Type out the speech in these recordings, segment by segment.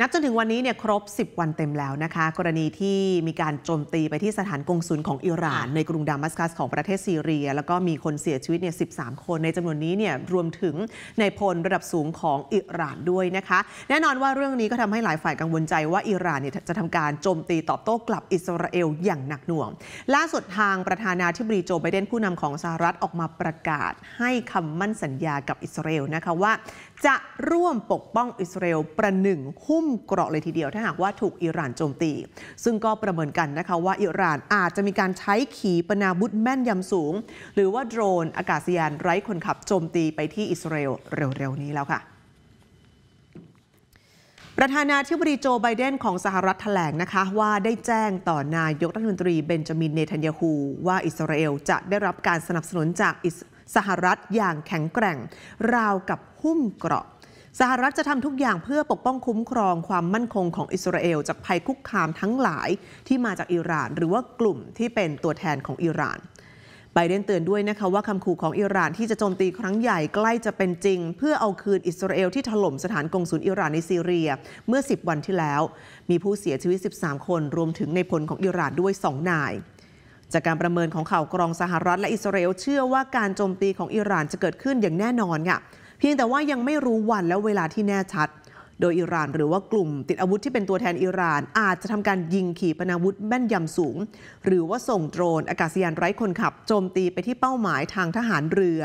นับจนถึงวันนี้เนี่ยครบ 10 วันเต็มแล้วนะคะกรณีที่มีการโจมตีไปที่สถานกงสุลของอิหร่าน ในกรุงดามัสกัสของประเทศซีเรีย แล้วก็มีคนเสียชีวิตเนี่ย13 คนในจำนวนนี้เนี่ยรวมถึงในพลระดับสูงของอิหร่านด้วยนะคะแน่นอนว่าเรื่องนี้ก็ทำให้หลายฝ่ายกังวลใจว่าอิหร่านเนี่ยจะทำการโจมตีตอบโต้กลับอิสราเอลอย่างหนักหน่วง ล่าสุดทางประธานาธิบดีโจไบเดนผู้นำของสหรัฐออกมาประกาศให้คำมั่นสัญญากับอิสราเอลนะคะว่า จะร่วมปกป้องอิสราเอลประหนึ่งหุ้มมเกราะเลยทีเดียวถ้าหากว่าถูกอิหร่านโจมตี ซึ่งก็ประเมินกันนะคะว่าอิหร่านอาจจะมีการใช้ขีปนาวุธแม่นยำสูง หรือว่าโดรนอากาศยานไร้คนขับโจมตีไปที่อิสราเอลเร็วๆนี้แล้วค่ะ ประธานาธิบดีโจไบเดนของสหรัฐแถลงนะคะ ว่าได้แจ้งต่อนายกรัฐมนตรีเบนจามินเนทันยาฮู ว่าอิสราเอลจะได้รับการสนับสนุนจากสหรัฐอย่างแข็งแกร่ง ราวกับหุ้มเกราะสหรัฐจะทำทุกอย่างเพื่อปกป้องคุ้มครองความมั่นคงของอิสราเอลจากภัยคุกคามทั้งหลายที่มาจากอิหร่านหรือว่ากลุ่มที่เป็นตัวแทนของอิหร่านไบเดนเตือนด้วยนะคะว่าคำขู่ของอิหร่านที่จะโจมตีครั้งใหญ่ใกล้จะเป็นจริง เพื่อเอาคืนอิสราเอลที่ถล่มสถานกงศูนย์อิหร่านในซีเรียเมื่อ 10 วันที่แล้ว มีผู้เสียชีวิต 13 คนรวมถึงในพลของอิหร่านด้วย 2 นาย จากการประเมินของข่าวกรองสหรัฐและอิสราเอลเชื่อว่าการโจมตีของอิหร่านจะเกิดขึ้นอย่างแน่นอนค่ะเพียงแต่ว่ายังไม่รู้วันและเวลาที่แน่ชัด โดยอิหร่านหรือว่ากลุ่ม ติดอาวุธที่เป็นตัวแทนอิหร่านอาจจะทำการยิงขีปนาวุธแม่นยำสูง หรือว่าส่งโดรนอากาศยานไร้คนขับ โจมตีไปที่เป้าหมายทางทหารเรือ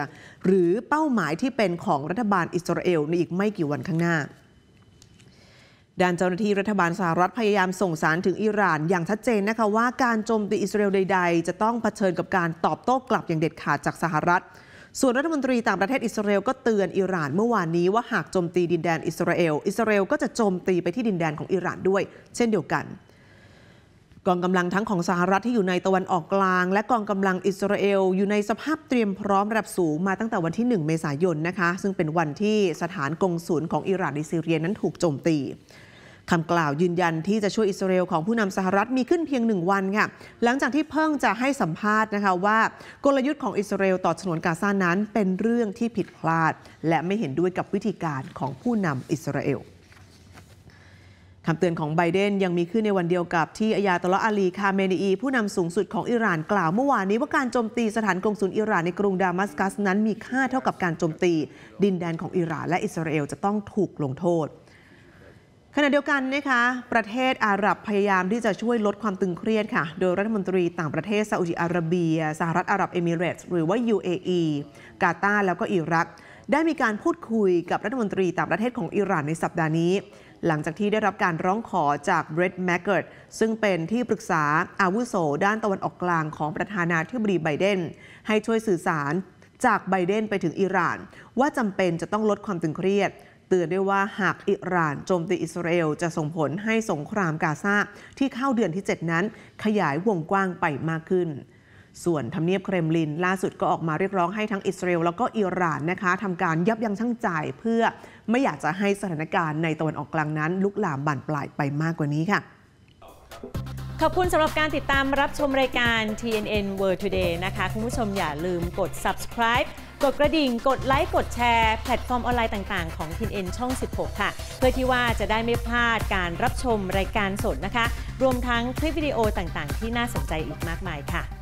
หรือเป้าหมายที่เป็นของรัฐบาลอิสราเอลในอีกไม่กี่วันข้างหน้าด้านเจ้าหน้าที่รัฐบาลสหรัฐพยายามส่งสารถึงอิหร่านอย่างชัดเจนนะคะว่าการโจมตีอิสราเอลใด ๆ จะต้องเผชิญกับการตอบโต้กลับอย่างเด็ดขาดจากสหรัฐส่วนรัฐมนตรีต่างประเทศอิสราเอลก็เตือนอิหร่านเมื่อวานนี้ว่าหากโจมตีดินแดนอิสราเอล อิสราเอลก็จะโจมตีไปที่ดินแดนของอิหร่านด้วย เช่นเดียวกันกองกำลังทั้งของสหรัฐที่อยู่ในตะวันออกกลาง และกองกำลังอิสราเอล อยู่ในสภาพเตรียมพร้อมระดับสูงมาตั้งแต่วันที่ 1 เมษายนนะคะ ซึ่งเป็นวันที่สถานกงศูนย์ของอิหร่านในซีเรียนั้นถูกโจมตีคำกล่าวยืนยันที่จะช่วยอิสราเอลของผู้นำสหรัฐมีขึ้นเพียงหนึ่งวันค่ะหลังจากที่เพิ่งจะให้สัมภาษณ์นะคะว่า กลยุทธ์ของอิสราเอลต่อฉนวนกาซานั้นเป็นเรื่องที่ผิดพลาด และไม่เห็นด้วยกับวิธีการของผู้นำอิสราเอลคำเตือนของไบเดนยังมีขึ้นในวันเดียวกับที่อายาตลออาลีคาเมนีผู้นำสูงสุดของอิหร่านกล่าวเมื่อวานนี้ว่าการโจมตีสถานกงสุลอิหร่านในกรุงดามัสกัสนั้นมีค่าเท่ากับการโจมตี ดินแดนของอิหร่านและอิสราเอลจะต้องถูกลงโทษขณะเดียวกันนะคะ ประเทศอาหรับพยายามที่จะช่วยลดความตึงเครียดค่ะ โดยรัฐมนตรีต่างประเทศซาอุดิอาระเบีย สหรัฐอาหรับเอมิเรตส์หรือว่า UAE กาตาร์แล้วก็อิรัก ได้มีการพูดคุยกับรัฐมนตรีต่างประเทศของอิหร่านในสัปดาห์นี้ หลังจากที่ได้รับการร้องขอจากเบรดแมกเกิร์ตซึ่งเป็นที่ปรึกษาอาวุโสด้านตะวันออกกลางของประธานาธิบดีไบเดนให้ช่วยสื่อสารจากไบเดนไปถึงอิหร่าน ว่าจำเป็นจะต้องลดความตึงเครียดเตือนด้วยว่าหากอิหร่านโจมตีอิสราเอลจะส่งผลให้สงครามกาซาที่เข้าเดือนที่ 7 นั้นขยายวงกว้างไปมากขึ้น ส่วนทำเนียบเครมลินล่าสุดก็ออกมาเรียกร้องให้ทั้งอิสราเอลแล้วก็อิหร่านนะคะทำการยับยั้งชั่งใจ เพื่อไม่อยากจะให้สถานการณ์ในตะวันออกกลางนั้น ลุกลามบานปลายไปมากกว่านี้ค่ะขอบคุณสำหรับการติดตามรับชมรายการ TNN World Today นะคะคุณผู้ชมอย่าลืมกด subscribe กดกระดิ่ง กดไลค์ กดแชร์แพลตฟอร์มออนไลน์ต่างๆของ TNN ช่อง 16 ค่ะ เพื่อที่ว่าจะได้ไม่พลาดการรับชมรายการสดนะคะ รวมทั้งคลิปวิดีโอต่างๆ ที่น่าสนใจอีกมากมายค่ะ